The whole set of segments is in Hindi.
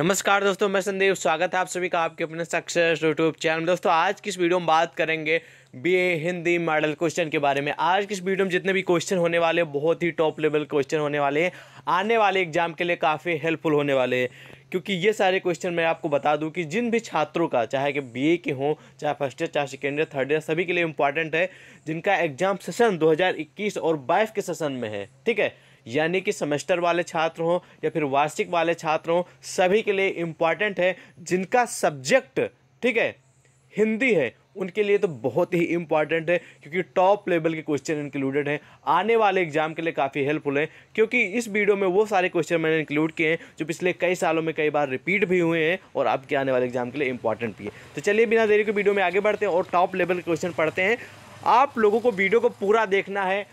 नमस्कार दोस्तों मैं संदीप स्वागत है आप सभी का आपके अपने सक्सेस यूट्यूब चैनल दोस्तों आज की इस वीडियो में बात करेंगे बीए हिंदी मॉडल क्वेश्चन के बारे में आज की इस वीडियो में जितने भी क्वेश्चन होने वाले हैं बहुत ही टॉप लेवल क्वेश्चन होने वाले हैं आने वाले एग्जाम के लिए काफ़ी हेल्पफुल होने वाले हैं क्योंकि ये सारे क्वेश्चन मैं आपको बता दूं कि जिन भी छात्रों का चाहे कि बीए के हों चाहे फर्स्ट ईयर चाहे सेकेंड ईयर थर्ड ईयर सभी के लिए इंपॉर्टेंट है जिनका एग्जाम सेशन 2021 और 22 के सेशन में है ठीक है यानी कि सेमेस्टर वाले छात्र हों या फिर वार्षिक वाले छात्र हों सभी के लिए इम्पॉर्टेंट है जिनका सब्जेक्ट ठीक है हिंदी है उनके लिए तो बहुत ही इम्पॉर्टेंट है क्योंकि टॉप लेवल के क्वेश्चन इंक्लूडेड हैं आने वाले एग्जाम के लिए काफ़ी हेल्पफुल है क्योंकि इस वीडियो में वो सारे क्वेश्चन मैंने इंक्लूड किए हैं जो पिछले कई सालों में कई बार रिपीट भी हुए हैं और आपके आने वाले एग्जाम के लिए इंपॉर्टेंट भी है तो चलिए बिना देरी के वीडियो में आगे बढ़ते हैं और टॉप लेवल के क्वेश्चन पढ़ते हैं आप लोगों को वीडियो को पूरा देखना है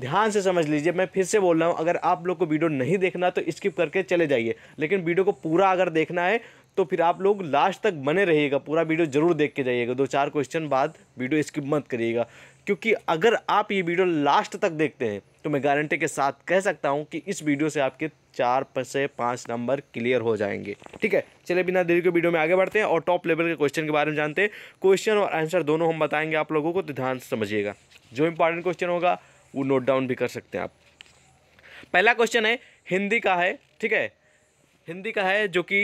ध्यान से समझ लीजिए मैं फिर से बोल रहा हूँ अगर आप लोग को वीडियो नहीं देखना तो स्किप करके चले जाइए लेकिन वीडियो को पूरा अगर देखना है तो फिर आप लोग लास्ट तक बने रहिएगा पूरा वीडियो ज़रूर देख के जाइएगा दो चार क्वेश्चन बाद वीडियो स्किप मत करिएगा क्योंकि अगर आप ये वीडियो लास्ट तक देखते हैं तो मैं गारंटी के साथ कह सकता हूँ कि इस वीडियो से आपके चार से पाँच नंबर क्लियर हो जाएंगे ठीक है चले बिना देरी के वीडियो में आगे बढ़ते हैं और टॉप लेवल के क्वेश्चन के बारे में जानते हैं क्वेश्चन और आंसर दोनों हम बताएंगे आप लोगों को तो ध्यान से समझिएगा जो इंपॉर्टेंट क्वेश्चन होगा वो नोट डाउन भी कर सकते हैं आप पहला क्वेश्चन है हिंदी का है ठीक है हिंदी का है जो कि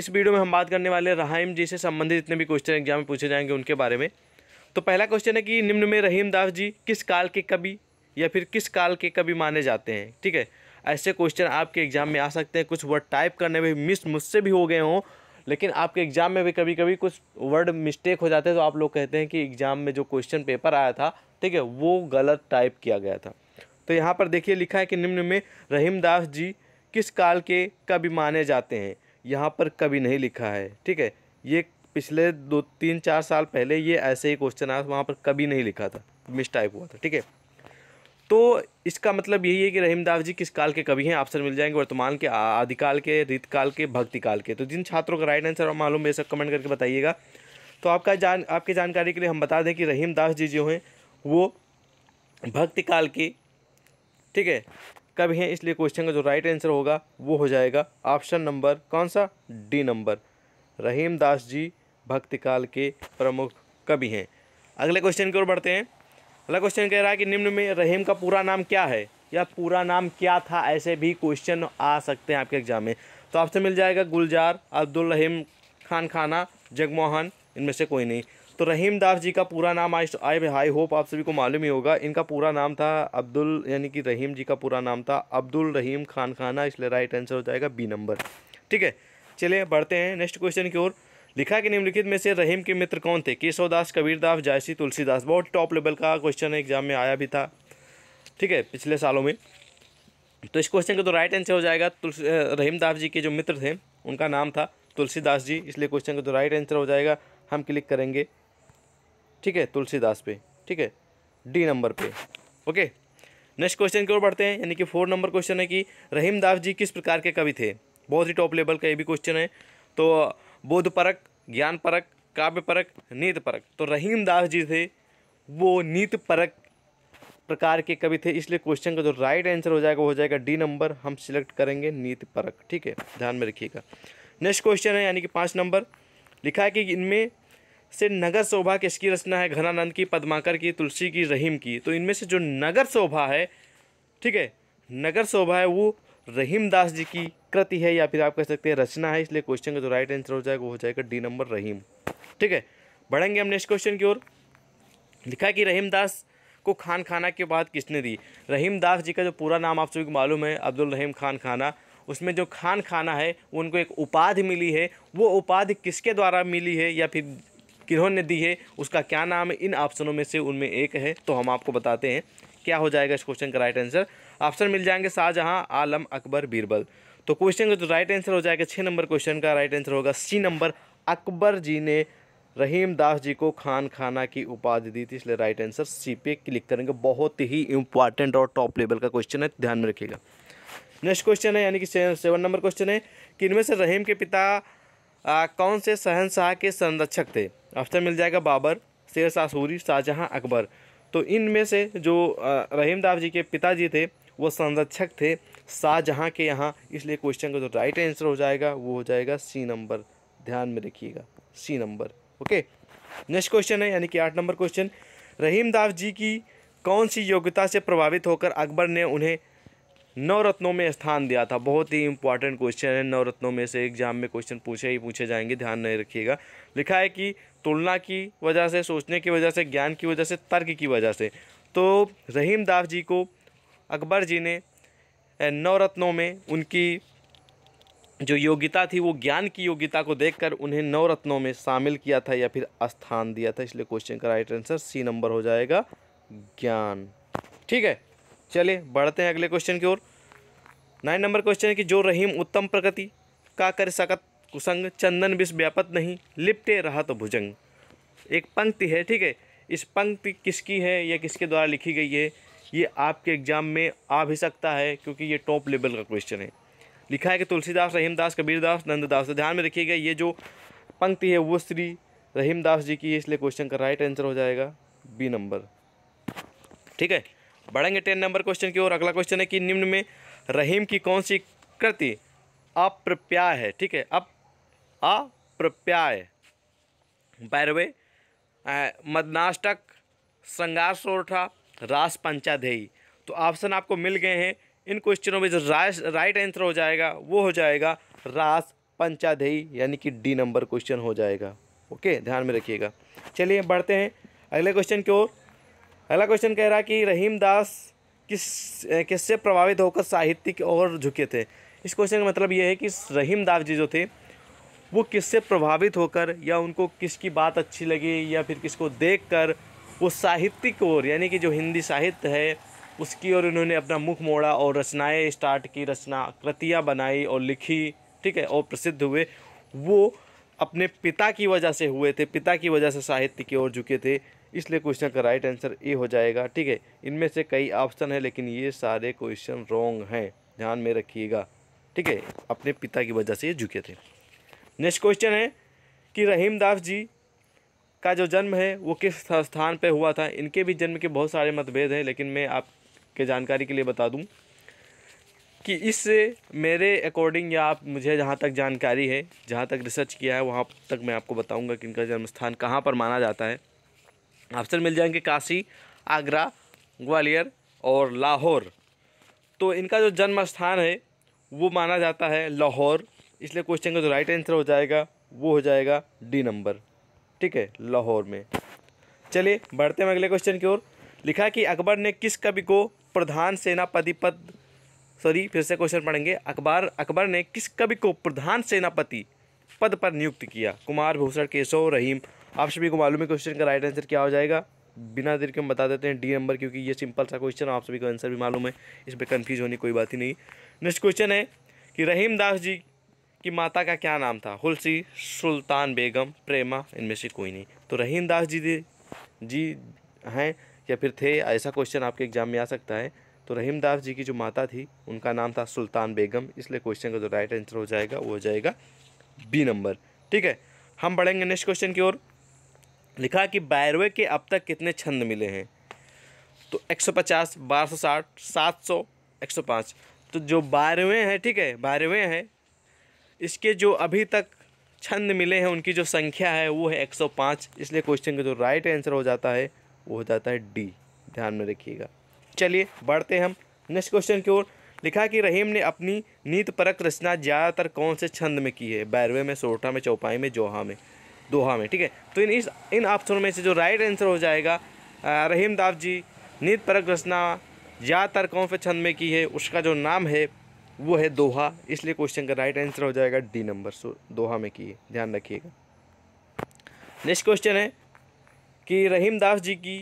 इस वीडियो में हम बात करने वाले रहीम जी से संबंधित जितने भी क्वेश्चन एग्जाम में पूछे जाएंगे उनके बारे में तो पहला क्वेश्चन है कि निम्न में रहीम दास जी किस काल के कवि या फिर किस काल के कवि माने जाते हैं ठीक है ऐसे क्वेश्चन आपके एग्जाम में आ सकते हैं कुछ वर्ड टाइप करने में मिस मुझसे भी हो गए हों लेकिन आपके एग्ज़ाम में भी कभी कभी कुछ वर्ड मिस्टेक हो जाते हैं तो आप लोग कहते हैं कि एग्ज़ाम में जो क्वेश्चन पेपर आया था ठीक है वो गलत टाइप किया गया था तो यहाँ पर देखिए लिखा है कि निम्न में रहीमदास जी किस काल के कवि माने जाते हैं यहाँ पर कभी नहीं लिखा है ठीक है ये पिछले दो तीन चार साल पहले ये ऐसे ही क्वेश्चन आया वहाँ पर कभी नहीं लिखा था मिस टाइप हुआ था ठीक है तो इसका मतलब यही है कि रहीमदास जी किस काल के कवि हैं ऑप्शन मिल जाएंगे वर्तमान के आदिकाल के रीतकाल के भक्ति काल के तो जिन छात्रों का राइट आंसर और मालूम सब कमेंट करके बताइएगा तो आपका जान आपकी जानकारी के लिए हम बता दें कि रहीम दास जी जो हैं वो भक्ति काल के ठीक है कब हैं इसलिए क्वेश्चन का जो राइट आंसर होगा वो हो जाएगा ऑप्शन नंबर कौन सा डी नंबर रहीम दास जी भक्ति काल के प्रमुख कवि हैं अगले क्वेश्चन की ओर बढ़ते हैं अगला क्वेश्चन कह रहा है कि निम्न में रहीम का पूरा नाम क्या है या पूरा नाम क्या था ऐसे भी क्वेश्चन आ सकते हैं आपके एग्जाम में तो आपसे मिल जाएगा गुलजार अब्दुल रहीम खान खाना जगमोहन इनमें से कोई नहीं तो रहीम दास जी का पूरा नाम आई आई हाई होप आप सभी को मालूम ही होगा इनका पूरा नाम था अब्दुल यानी कि रहीम जी का पूरा नाम था अब्दुल रहीम खान खाना इसलिए राइट आंसर हो जाएगा बी नंबर ठीक है चलिए बढ़ते हैं नेक्स्ट क्वेश्चन की ओर लिखा कि निम्नलिखित में से रहीम के मित्र कौन थे केशवदास कबीरदास जायसी तुलसीदास बहुत टॉप लेवल का क्वेश्चन एग्जाम में आया भी था ठीक है पिछले सालों में तो इस क्वेश्चन का तो राइट आंसर हो जाएगा रहीम रहीमदास जी के जो मित्र थे उनका नाम था तुलसीदास जी इसलिए क्वेश्चन का तो राइट आंसर हो जाएगा हम क्लिक करेंगे ठीक है तुलसीदास पे ठीक है डी नंबर पे ओके नेक्स्ट क्वेश्चन की ओर बढ़ते हैं यानी कि फोर नंबर क्वेश्चन है कि रहीमदास जी किस प्रकार के कवि थे बहुत ही टॉप लेवल का ये भी क्वेश्चन है तो बोधपरक ज्ञानपरक काव्यपरक नीतपरक तो रहीम दास जी थे वो नीतपरक प्रकार के कवि थे इसलिए क्वेश्चन का जो राइट आंसर हो जाएगा वो हो जाएगा डी नंबर हम सिलेक्ट करेंगे नीतपरक ठीक है ध्यान में रखिएगा नेक्स्ट क्वेश्चन है यानी कि पाँच नंबर लिखा है कि इनमें से नगर शोभा किसकी रचना है घनानंद की पद्माकर की तुलसी की रहीम की तो इनमें से जो नगर शोभा है ठीक है नगर शोभा है वो रहीम दास जी की कृति है या फिर आप कह सकते हैं रचना है इसलिए क्वेश्चन का जो राइट आंसर हो जाएगा वो हो जाएगा डी नंबर रहीम ठीक है बढ़ेंगे हम नेक्स्ट क्वेश्चन की ओर लिखा कि रहीम दास को खान खाना के बाद किसने दी रहीम दास जी का जो पूरा नाम आप सभी को मालूम है अब्दुल रहीम खान खाना उसमें जो खान खाना है उनको एक उपाधि मिली है वो उपाधि किसके द्वारा मिली है या फिर किन्होंने दी है उसका क्या नाम है इन ऑप्शनों में से उनमें एक है तो हम आपको बताते हैं क्या हो जाएगा इस क्वेश्चन का राइट आंसर ऑप्शन मिल जाएंगे शाहजहाँ आलम अकबर बीरबल तो क्वेश्चन का जो राइट आंसर हो जाएगा छः नंबर क्वेश्चन का राइट आंसर होगा सी नंबर अकबर जी ने रहीम दास जी को खान खाना की उपाधि दी थी इसलिए राइट आंसर सी पे क्लिक करेंगे बहुत ही इंपॉर्टेंट और टॉप लेवल का क्वेश्चन है ध्यान में रखिएगा नेक्स्ट क्वेश्चन है यानी कि सेवन नंबर क्वेश्चन है कि इनमें से रहीम के पिता आ, कौन से शहनशाह के संरक्षक थे ऑप्शन मिल जाएगा बाबर शेर शाह सूरी शाहजहाँ अकबर तो इनमें से जो रहीम दास जी के पिताजी थे वो संरक्षक थे शाहजहाँ के यहाँ इसलिए क्वेश्चन का जो राइट आंसर हो जाएगा वो हो जाएगा सी नंबर ध्यान में रखिएगा C number okay next question है यानी कि आठ नंबर क्वेश्चन रहीम दास जी की कौन सी योग्यता से प्रभावित होकर अकबर ने उन्हें नवरत्नों में स्थान दिया था बहुत ही इंपॉर्टेंट क्वेश्चन है नवरत्नों में से एग्जाम में क्वेश्चन पूछे ही पूछे जाएंगे ध्यान नहीं रखिएगा लिखा है कि तुलना की वजह से सोचने की वजह से ज्ञान की वजह से तर्क की वजह से तो रहीम दास जी को अकबर जी ने नवरत्नों में उनकी जो योग्यता थी वो ज्ञान की योग्यता को देखकर उन्हें नवरत्नों में शामिल किया था या फिर स्थान दिया था इसलिए क्वेश्चन का राइट आंसर सी नंबर हो जाएगा ज्ञान ठीक है चलिए बढ़ते हैं अगले क्वेश्चन की ओर नाइन नंबर क्वेश्चन है कि जो रहीम उत्तम प्रकृति का कर सकत कुसंग चंदन विष व्यापत नहीं लिपटे रहा तो भुजंग एक पंक्ति है ठीक है इस पंक्ति किसकी है या किसके द्वारा लिखी गई है ये आपके एग्ज़ाम में आ भी सकता है क्योंकि ये टॉप लेवल का क्वेश्चन है लिखा है कि तुलसीदास रहीमदास कबीरदास नंददास तो ध्यान में रखिएगा ये जो पंक्ति है वो श्री रहीमदास जी की इसलिए क्वेश्चन का राइट आंसर हो जाएगा बी नंबर ठीक है बढ़ेंगे टेन नंबर क्वेश्चन की ओर अगला क्वेश्चन है कि निम्न में रहीम की कौन सी कृति अप्रप्याय है ठीक है अप अप्रप्याय बैरवे मदनाष्टक श्रृंगार सोरठा रास पंचाध्यायी तो ऑप्शन आपको मिल गए हैं इन क्वेश्चनों में जो राइट आंसर हो जाएगा वो हो जाएगा रास पंचाध्यायी यानी कि डी नंबर क्वेश्चन हो जाएगा ओके ध्यान में रखिएगा चलिए बढ़ते हैं अगले क्वेश्चन की ओर अगला क्वेश्चन कह रहा कि रहीम दास किस किससे प्रभावित होकर साहित्य की ओर झुके थे इस क्वेश्चन का मतलब ये है कि रहीम दास जी जो थे वो किससे प्रभावित होकर या उनको किसकी बात अच्छी लगी या फिर किसको देखकर वो साहित्यिक ओर यानी कि जो हिंदी साहित्य है उसकी ओर इन्होंने अपना मुख मोड़ा और रचनाएं स्टार्ट की रचना कृतियाँ बनाई और लिखी ठीक है और प्रसिद्ध हुए वो अपने पिता की वजह से हुए थे पिता की वजह से साहित्य की ओर झुके थे इसलिए क्वेश्चन का राइट आंसर ए हो जाएगा ठीक है इनमें से कई ऑप्शन है लेकिन ये सारे क्वेश्चन रॉन्ग हैं ध्यान में रखिएगा ठीक है अपने पिता की वजह से ये झुके थे नेक्स्ट क्वेश्चन है कि रहीम दास जी का जो जन्म है वो किस स्थान पर हुआ था इनके भी जन्म के बहुत सारे मतभेद हैं लेकिन मैं आपके जानकारी के लिए बता दूँ कि इससे मेरे अकॉर्डिंग या आप मुझे जहाँ तक जानकारी है जहाँ तक रिसर्च किया है वहाँ तक मैं आपको बताऊँगा कि इनका जन्म स्थान कहाँ पर माना जाता है ऑप्शन मिल जाएंगे काशी आगरा ग्वालियर और लाहौर तो इनका जो जन्म स्थान है वो माना जाता है लाहौर इसलिए क्वेश्चन का जो राइट आंसर हो जाएगा वो हो जाएगा डी नंबर ठीक है लाहौर में चलिए बढ़ते हैं अगले क्वेश्चन की ओर लिखा कि अकबर ने किस कवि को प्रधान सेनापति पद सॉरी फिर से क्वेश्चन पढ़ेंगे अकबर अकबर ने किस कवि को प्रधान सेनापति पद पर नियुक्त किया कुमार भूषण केशव रहीम आप सभी को मालूम है क्वेश्चन का राइट आंसर क्या हो जाएगा बिना देर के हम बता देते हैं डी नंबर क्योंकि ये सिंपल सा क्वेश्चन आप सभी को आंसर भी मालूम है इसमें कन्फ्यूज होने कोई बात ही नहीं नेक्स्ट क्वेश्चन है कि रहीम दास जी कि माता का क्या नाम था हुलसी सुल्तान बेगम प्रेमा इनमें से कोई नहीं तो रहीम दास जी दे जी हैं या फिर थे ऐसा क्वेश्चन आपके एग्ज़ाम में आ सकता है तो रहीम दास जी की जो माता थी उनका नाम था सुल्तान बेगम इसलिए क्वेश्चन का जो राइट आंसर हो जाएगा वो हो जाएगा बी नंबर ठीक है हम बढ़ेंगे नेक्स्ट क्वेश्चन की ओर लिखा कि बैरवे के अब तक कितने छंद मिले हैं तो 150, 1260, 700, 105 तो जो बारहवें हैं ठीक है बारहवें हैं इसके जो अभी तक छंद मिले हैं उनकी जो संख्या है वो है 105 इसलिए क्वेश्चन का जो राइट आंसर हो जाता है वो हो जाता है डी ध्यान में रखिएगा चलिए बढ़ते हम नेक्स्ट क्वेश्चन की ओर लिखा कि रहीम ने अपनी नीत परक रचना ज़्यादातर कौन से छंद में की है बैरवे में सोठा में चौपाई में जोहा में दोहा में ठीक है तो इन इस इन ऑप्शनों में से जो राइट आंसर हो जाएगा रहीम दाव जी नीत परक रचना ज़्यादातर कौन से छंद में की है उसका जो नाम है वो है दोहा इसलिए क्वेश्चन का राइट आंसर हो जाएगा डी नंबर सो दोहा में किए ध्यान रखिएगा नेक्स्ट क्वेश्चन है कि रहीम दास जी की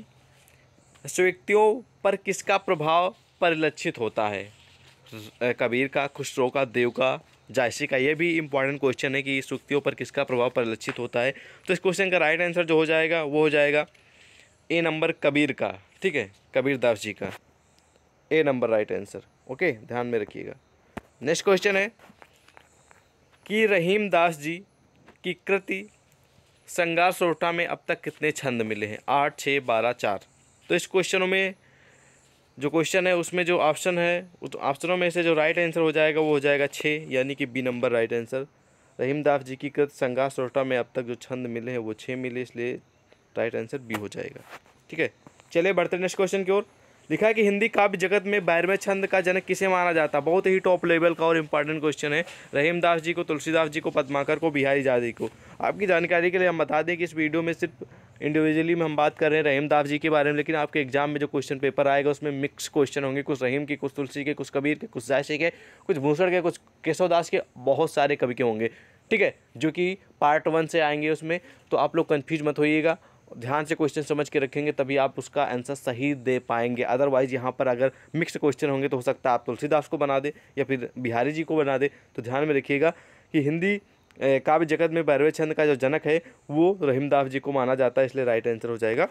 व्यक्तियों पर किसका प्रभाव परिलक्षित होता है कबीर का खुसरो का देव का जायसी का ये भी इम्पॉर्टेंट क्वेश्चन है कि सुक्तियों पर किसका प्रभाव परिलक्षित होता है तो इस क्वेश्चन का राइट आंसर जो हो जाएगा वो हो जाएगा ए नंबर कबीर का ठीक है कबीर दास जी का A number right answer okay ध्यान में रखिएगा नेक्स्ट क्वेश्चन है कि रहीम दास जी की कृति संगार सोटा में अब तक कितने छंद मिले हैं आठ छः बारह चार तो इस क्वेश्चनों में जो क्वेश्चन है उसमें जो ऑप्शन है उस ऑप्शनों में से जो राइट आंसर हो जाएगा वो हो जाएगा छः यानी कि B number right answer Rahim Das ji की कृत संगार सोटा में अब तक जो छंद मिले हैं वो छः मिले इसलिए राइट आंसर बी हो जाएगा ठीक है चलिए बढ़ते नेक्स्ट क्वेश्चन की ओर लिखा है कि हिंदी काव्य जगत में बारहवें छंद का जनक किसे माना जाता बहुत ही टॉप लेवल का और इम्पॉर्टेंट क्वेश्चन है रहीमदास जी को तुलसीदास जी को पदमाकर को बिहारी जादी को आपकी जानकारी के लिए हम बता दें कि इस वीडियो में सिर्फ इंडिविजुअली में हम बात कर रहे हैं रहीम दास जी के बारे में लेकिन आपके एग्जाम में जो क्वेश्चन पेपर आएगा उसमें मिक्स क्वेश्चन होंगे कुछ रहीम के कुछ तुलसी के कुछ कबीर के कुछ जायसी के कुछ भूषण के कुछ केशवदास के बहुत सारे कवि के होंगे ठीक है जो कि पार्ट वन से आएंगे उसमें तो आप लोग कन्फ्यूज मत होइएगा ध्यान से क्वेश्चन समझ के रखेंगे तभी आप उसका आंसर सही दे पाएंगे अदरवाइज़ यहाँ पर अगर मिक्स क्वेश्चन होंगे तो हो सकता है आप तुलसीदास को बना दे या फिर बिहारी जी को बना दे तो ध्यान में रखिएगा कि हिंदी काव्य जगत में भैरवे छंद का जो जनक है वो रहीमदास जी को माना जाता है इसलिए राइट आंसर हो जाएगा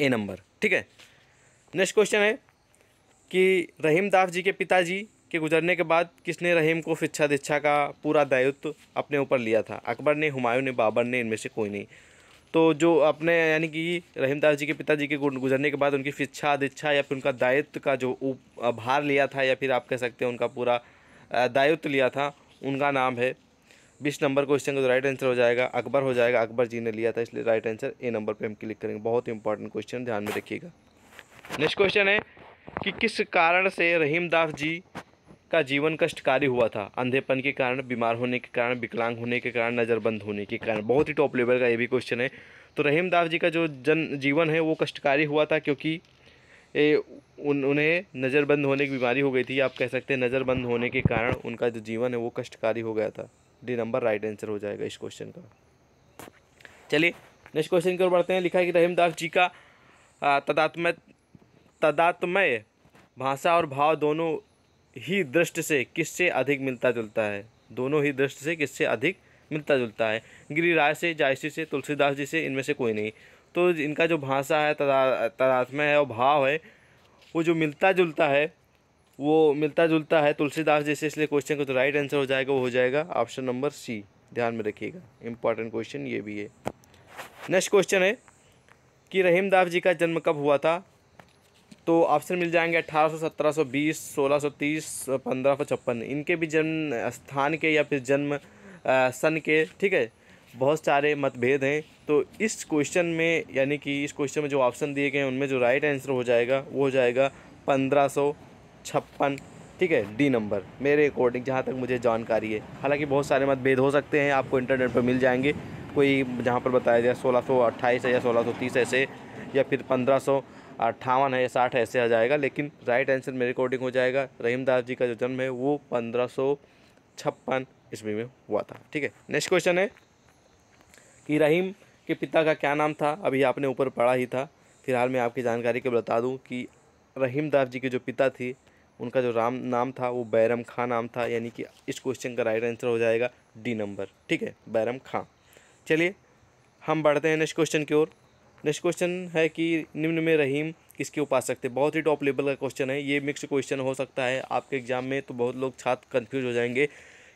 ए नंबर ठीक है नेक्स्ट क्वेश्चन है कि रहीमदास जी के पिताजी के गुजरने के बाद किसने रहीम को शिक्षा दीक्षा का पूरा दायित्व अपने ऊपर लिया था अकबर ने हुमायूं ने बाबर ने इनमें से कोई नहीं तो जो अपने यानी कि रहीमदास जी के पिताजी के गुजरने के बाद उनकी शिक्षा दीक्षा या फिर उनका दायित्व का जो भार लिया था या फिर आप कह सकते हैं उनका पूरा दायित्व लिया था उनका नाम है बीस नंबर क्वेश्चन का राइट आंसर हो जाएगा अकबर हो जाएगा अकबर जी ने लिया था इसलिए राइट आंसर ए नंबर पर हम क्लिक करेंगे बहुत इंपॉर्टेंट क्वेश्चन ध्यान में रखिएगा नेक्स्ट क्वेश्चन है कि किस कारण से रहीमदास जी का जीवन कष्टकारी हुआ था अंधेपन के कारण बीमार होने के कारण विकलांग होने के कारण नज़रबंद होने के कारण बहुत ही टॉप लेवल का ये भी क्वेश्चन है तो रहीम दास जी का जो जन जीवन है वो कष्टकारी हुआ था क्योंकि ए, उन उन्हें नज़रबंद होने की बीमारी हो गई थी आप कह सकते हैं नज़रबंद होने के कारण उनका जो जीवन है वो कष्टकारी हो गया था डी नंबर राइट आंसर हो जाएगा इस क्वेश्चन का चलिए नेक्स्ट क्वेश्चन की ओर बढ़ते हैं लिखा है कि रहीम दास जी का तदात्मय तदात्मय भाषा और भाव दोनों ही दृष्टि से किससे अधिक मिलता जुलता है दोनों ही दृष्टि से किससे अधिक मिलता जुलता है गिरिराज से जायसी से तुलसीदास जी से इनमें से कोई नहीं तो इनका जो भाषा है तदात्म्य है और भाव है वो जो मिलता जुलता है वो मिलता जुलता है तुलसीदास जी से इसलिए क्वेश्चन का जो राइट आंसर हो जाएगा वो हो जाएगा ऑप्शन नंबर सी ध्यान में रखिएगा इंपॉर्टेंट क्वेश्चन ये भी है नेक्स्ट क्वेश्चन है कि रहीमदास जी का जन्म कब हुआ था तो ऑप्शन मिल जाएंगे अट्ठारह सौ सत्रह सौ बीस सोलह सौ तीस पंद्रह सौ छप्पन इनके भी जन्म स्थान के या फिर जन्म सन के ठीक है बहुत सारे मतभेद हैं तो इस क्वेश्चन में यानी कि इस क्वेश्चन में जो ऑप्शन दिए गए हैं उनमें जो राइट आंसर हो जाएगा वो हो जाएगा पंद्रह सौ छप्पन ठीक है डी नंबर मेरे अकॉर्डिंग जहाँ तक मुझे जानकारी है हालांकि बहुत सारे मतभेद हो सकते हैं आपको इंटरनेट पर मिल जाएंगे कोई जहाँ पर बताया जाए सोलह सौ अट्ठाईस है या सोलह सौ तीस ऐसे या फिर पंद्रह सौ अट्ठावन है या साठ ऐसे आ जाएगा लेकिन राइट आंसर मेरे अकॉर्डिंग हो जाएगा रहीमदास जी का जो जन्म है वो पंद्रह सौ छप्पन ईस्वी में हुआ था ठीक है नेक्स्ट क्वेश्चन है कि रहीम के पिता का क्या नाम था अभी आपने ऊपर पढ़ा ही था फिलहाल मैं आपकी जानकारी के बता दूं कि रहीमदास जी के जो पिता थे उनका जो राम नाम था वो बैरम खां नाम था यानी कि इस क्वेश्चन का राइट आंसर हो जाएगा डी नंबर ठीक है बैरम खां चलिए हम बढ़ते हैं नेक्स्ट क्वेश्चन की ओर नेक्स्ट क्वेश्चन है कि निम्न में रहीम किसके उपासक थे बहुत ही टॉप लेवल का क्वेश्चन है ये मिक्स क्वेश्चन हो सकता है आपके एग्जाम में तो बहुत लोग छात्र कन्फ्यूज हो जाएंगे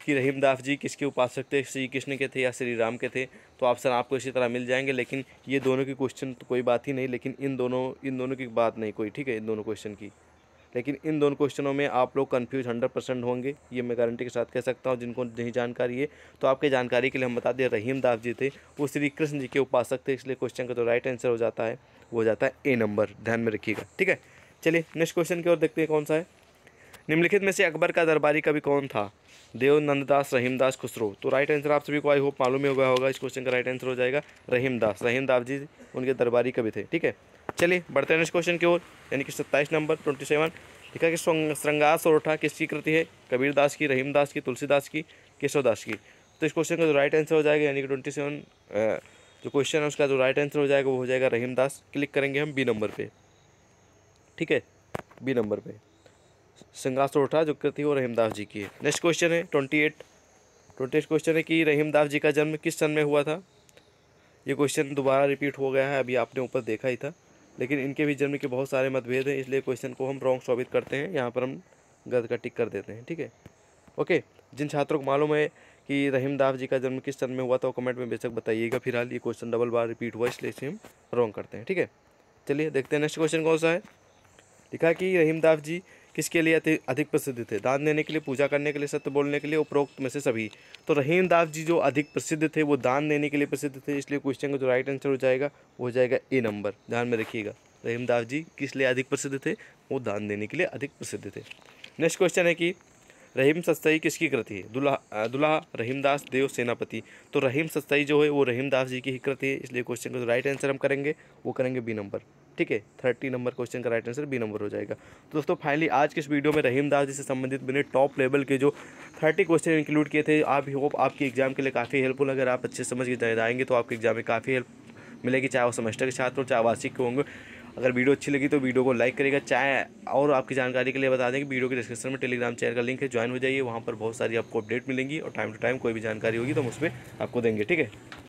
कि रहीम दास जी किसके उपासक थे श्री कृष्ण के थे या श्री राम के थे तो ऑप्शन सर आपको इसी तरह मिल जाएंगे लेकिन ये दोनों की क्वेश्चन तो कोई बात ही नहीं लेकिन इन दोनों इन दोनों की बात नहीं कोई ठीक है इन दोनों क्वेश्चन की लेकिन इन दोनों क्वेश्चनों में आप लोग कन्फ्यूज हंड्रेड परसेंट होंगे ये मैं गारंटी के साथ कह सकता हूँ जिनको नहीं जानकारी है तो आपके जानकारी के लिए हम बता दें रहीम दास जी थे वो श्री कृष्ण जी के उपासक थे इसलिए क्वेश्चन का जो तो राइट आंसर हो जाता है वो हो जाता है ए नंबर ध्यान में रखिएगा ठीक है चलिए नेक्स्ट क्वेश्चन की ओर देखते हैं कौन सा है निम्नलिखित में से अकबर का दरबारी कभी कौन था रहीम रहीमदास खुसरो तो राइट आंसर आप सभी को आई होप मालूम ही हुआ होगा इस क्वेश्चन का राइट आंसर हो जाएगा रहीमदास रहीमदास जी उनके दरबारी कभी थे ठीक है चलिए बढ़ते हैं नेक्स्ट क्वेश्चन की ओर यानी कि सत्ताईस नंबर ट्वेंटी सेवन लिखा कि श्रृंगार सोरठा किसकी कृति है कबीरदास की रहीमदास की तुलसीदास की केशवदास की तो इस क्वेश्चन का जो राइट आंसर हो जाएगा यानी कि ट्वेंटी सेवन जो क्वेश्चन है उसका जो राइट आंसर हो जाएगा वो हो जाएगा रहीमदास क्लिक करेंगे हम बी नंबर पर ठीक है बी नंबर पर श्रृंगार सोरठा जो कृति वो रहीमदास जी की है नेक्स्ट क्वेश्चन है twenty eight twenty eight question है कि रहीमदास जी का जन्म किस सन में हुआ था ये क्वेश्चन दोबारा रिपीट हो गया है अभी आपने ऊपर देखा ही था लेकिन इनके भी जन्म के बहुत सारे मतभेद हैं इसलिए क्वेश्चन को हम रॉन्ग साबित करते हैं यहाँ पर हम गलत का टिक कर देते हैं ठीक है ओके जिन छात्रों को मालूम है कि रहीमदास जी का जन्म किस सन में हुआ था वो कमेंट में बेशक बताइएगा फिलहाल ये क्वेश्चन डबल बार रिपीट हुआ इसलिए इसे हम रॉन्ग करते हैं ठीक है चलिए देखते हैं नेक्स्ट क्वेश्चन कौन सा है लिखा कि रहीमदास जी किसके लिए अधिक प्रसिद्ध थे दान देने के लिए पूजा करने के लिए सत्य बोलने के लिए उपरोक्त में से सभी तो रहीम दास जी जो अधिक प्रसिद्ध थे वो दान देने के लिए प्रसिद्ध थे इसलिए क्वेश्चन का जो राइट आंसर हो जाएगा वो हो जाएगा ए नंबर ध्यान में रखिएगा रहीमदास जी किस लिए अधिक प्रसिद्ध थे वो दान देने के लिए अधिक प्रसिद्ध थे नेक्स्ट क्वेश्चन है कि रहीम सस्तई किसकी कृति है दुल्हा दुल्हा रहीमदास देव सेनापति तो रहीम सस्तई जो है वो रहीमदास जी की ही कृति है इसलिए क्वेश्चन का जो राइट आंसर हम करेंगे वो करेंगे बी नंबर ठीक है थर्टी नंबर क्वेश्चन का राइट आंसर बी नंबर हो जाएगा तो दोस्तों फाइनली आज के इस वीडियो में रहीम दास जी से संबंधित मैंने टॉप लेवल के जो थर्टी क्वेश्चन इंक्लूड किए थे आप होप आपके एग्जाम के लिए काफ़ी हेल्पफुल अगर आप अच्छे समझ के जाएंगे तो आपके एग्जाम में काफ़ी हेल्प मिलेगी चाहे वो सेमेस्टर के छात्र हो चाहे वार्षिक के होंगे अगर वीडियो अच्छी लगी तो वीडियो को लाइक करेगा चाहे और आपकी जानकारी के लिए बता दें कि वीडियो के डिस्क्रिप्शन में टेलीग्राम चैनल का लिंक है ज्वाइन हो जाइए वहाँ पर बहुत सारी आपको अपडेट मिलेंगी और टाइम टू टाइम कोई भी जानकारी होगी तो हम उस पर आपको देंगे ठीक है